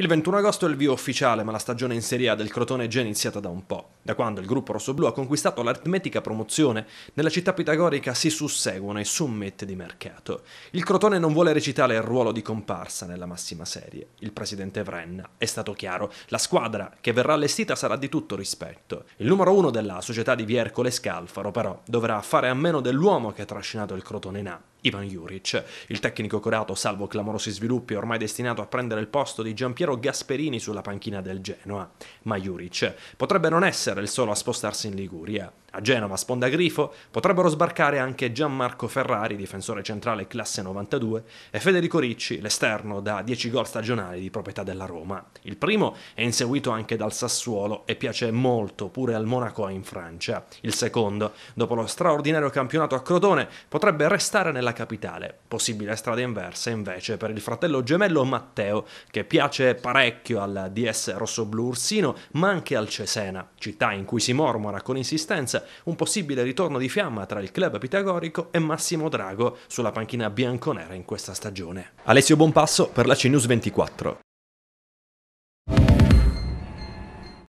Il 21 agosto è il via ufficiale, ma la stagione in Serie A del Crotone è già iniziata da un po', da quando il gruppo rossoblù ha conquistato l'aritmetica promozione, nella città pitagorica si susseguono i summit di mercato. Il Crotone non vuole recitare il ruolo di comparsa nella massima serie. Il presidente Vrenna è stato chiaro, la squadra che verrà allestita sarà di tutto rispetto. Il numero uno della società di Viercole Scalfaro, però, dovrà fare a meno dell'uomo che ha trascinato il Crotone in A, Ivan Juric. Il tecnico croato, salvo clamorosi sviluppi, è ormai destinato a prendere il posto di Giampiero Gasperini sulla panchina del Genoa. Ma Juric potrebbe non essere il solo a spostarsi in Liguria. A Genova, sponda grifo, potrebbero sbarcare anche Gianmarco Ferrari, difensore centrale classe 92, e Federico Ricci, l'esterno da 10 gol stagionali di proprietà della Roma. Il primo è inseguito anche dal Sassuolo e piace molto pure al Monaco in Francia. Il secondo, dopo lo straordinario campionato a Crotone, potrebbe restare nella capitale. Possibile strada inversa invece per il fratello gemello Matteo, che piace parecchio al DS rossoblu ursino, ma anche al Cesena, città in cui si mormora con insistenza un possibile ritorno di fiamma tra il club pitagorico e Massimo Drago sulla panchina bianconera in questa stagione. Alessio Bonpasso per la CNews 24.